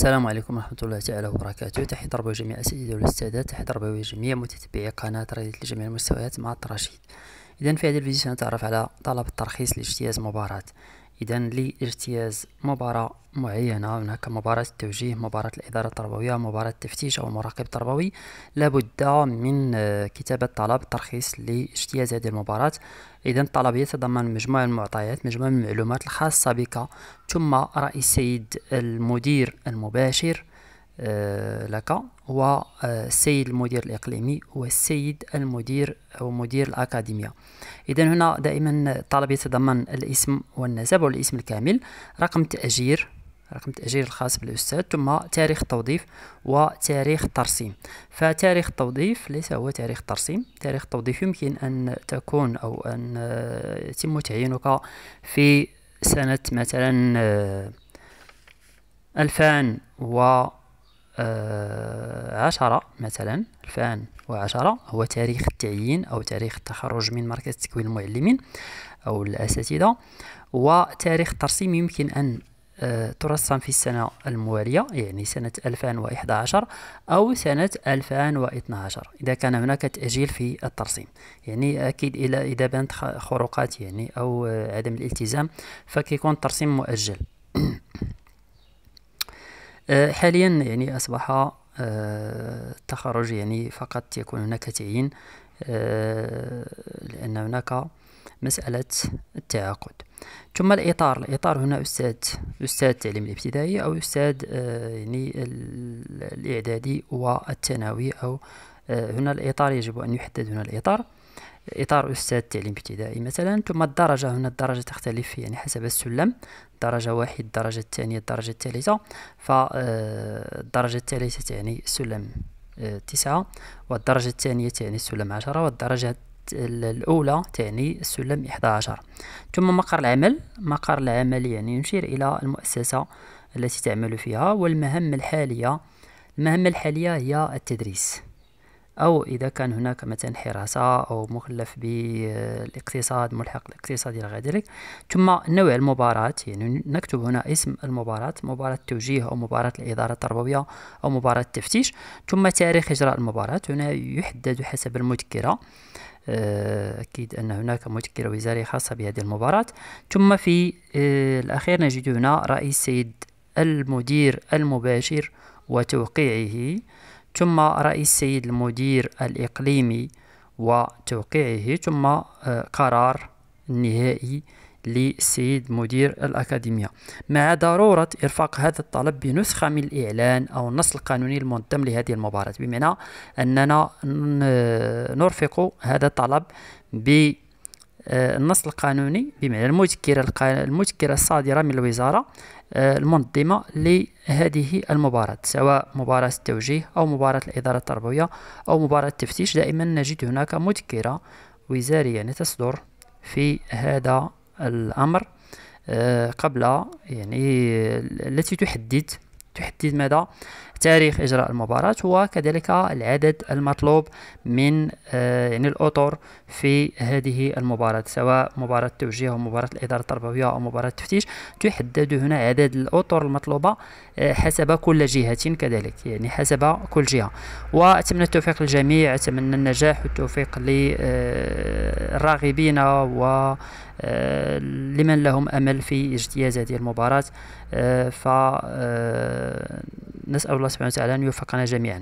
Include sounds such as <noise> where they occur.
السلام عليكم ورحمة الله تعالى وبركاته تحية ضربة جميع الأساتذة والأستاذات تحية ضربة جميع متتبعي قناة رياضة لجميع المستويات مع الترشيد إذا في هذا الفيديو سنتعرف على طلب الترخيص لاجتياز مباراة إذا لاجتياز مباراة معينة هناك مباراة التوجيه مباراة الإدارة التربوية مباراة التفتيش أو المراقب التربوي لابد من آه، كتابة طلب ترخيص لاجتياز هذه المباراة إذا الطلب يتضمن مجموعة من المعطيات مجموعة من المعلومات الخاصة بك ثم رأي السيد المدير المباشر آه، لك هو السيد آه، المدير الإقليمي والسيد المدير أو مدير الأكاديمية إذا هنا دائما الطلب يتضمن الاسم والنسب والاسم الكامل رقم تأجير رقم التأجير الخاص بالأستاذ ثم تاريخ التوظيف وتاريخ الترسيم فتاريخ التوظيف ليس هو تاريخ الترسيم تاريخ التوظيف يمكن أن تكون أو أن يتم تعيينك في سنة مثلا 2000 آه، و آه، عشرة مثلا الفان وعشرة هو تاريخ التعيين أو تاريخ التخرج من مركز تكوين المعلمين أو الأساتذة وتاريخ الترسيم يمكن أن آه، ترسم في السنة الموالية يعني سنة 2011 أو سنة 2012 إذا كان هناك تأجيل في الترسيم يعني أكيد إلى إذا بانت خروقات يعني أو آه، عدم الالتزام فكيكون الترسيم مؤجل <clears throat> آه، حاليا يعني أصبح آه، التخرج يعني فقط يكون هناك تعيين آه، لأن هناك مسألة التعاقد ثم الإطار الإطار هنا أستاذ أستاذ التعليم الابتدائي أو أستاذ يعني الإعدادي والثانوي أو هنا الإطار يجب أن يحدد هنا الإطار إطار أستاذ تعليم ابتدائي مثلا ثم الدرجة هنا الدرجة تختلف يعني حسب السلم درجة واحد آه، الدرجة الثانية الدرجة الثالثة فالدرجة الثالثة تعني سلم آه، تسعة والدرجة الثانية تعني سلم عشرة والدرجة الأولى تعني السلم 11 عشر ثم مقر العمل مقر العمل يعني يشير إلى المؤسسة التي تعمل فيها والمهمة الحالية المهمة الحالية هي التدريس أو إذا كان هناك مثلا حراسة أو مخلف بالاقتصاد ملحق الاقتصاد إلى غير ذلك ثم نوع المباراة يعني نكتب هنا اسم المباراة مباراة التوجيه أو مباراة الإدارة التربوية أو مباراة التفتيش ثم تاريخ إجراء المباراة هنا يحدد حسب المذكرة آه، أكيد أن هناك مذكرة وزارية خاصة بهذه المباراة ثم في آه، الأخير نجد هنا رئيس سيد المدير المباشر وتوقيعه ثم رأي السيد المدير الإقليمي وتوقيعه ثم آه، قرار نهائي للسيد مدير الأكاديمية مع ضرورة إرفاق هذا الطلب بنسخة من الإعلان أو النص القانوني المنتم لهذه المباراة بمعنى أننا آه، نرفق هذا الطلب ب آه، النص القانوني بمعنى المذكرة المذكرة الصادرة من الوزارة آه، المنظمة لهذه المباراة سواء مباراة التوجيه أو مباراة الإدارة التربوية أو مباراة التفتيش دائما نجد هناك مذكرة وزارية يعني تصدر في هذا الأمر آه، قبل يعني التي تحدد تحدد ماذا تاريخ إجراء المباراة وكذلك العدد المطلوب من آه، يعني الأطر في هذه المباراة سواء مباراة توجيه أو مباراة الإدارة التربوية أو مباراة التفتيش تحدد هنا عدد الأطر المطلوبة آه، حسب كل جهة كذلك يعني حسب كل جهة وأتمنى التوفيق للجميع أتمنى النجاح والتوفيق للراغبين و آه، لمن لهم امل في اجتياز هذه المباراه ف نسأل الله سبحانه وتعالى أن يوفقنا جميعا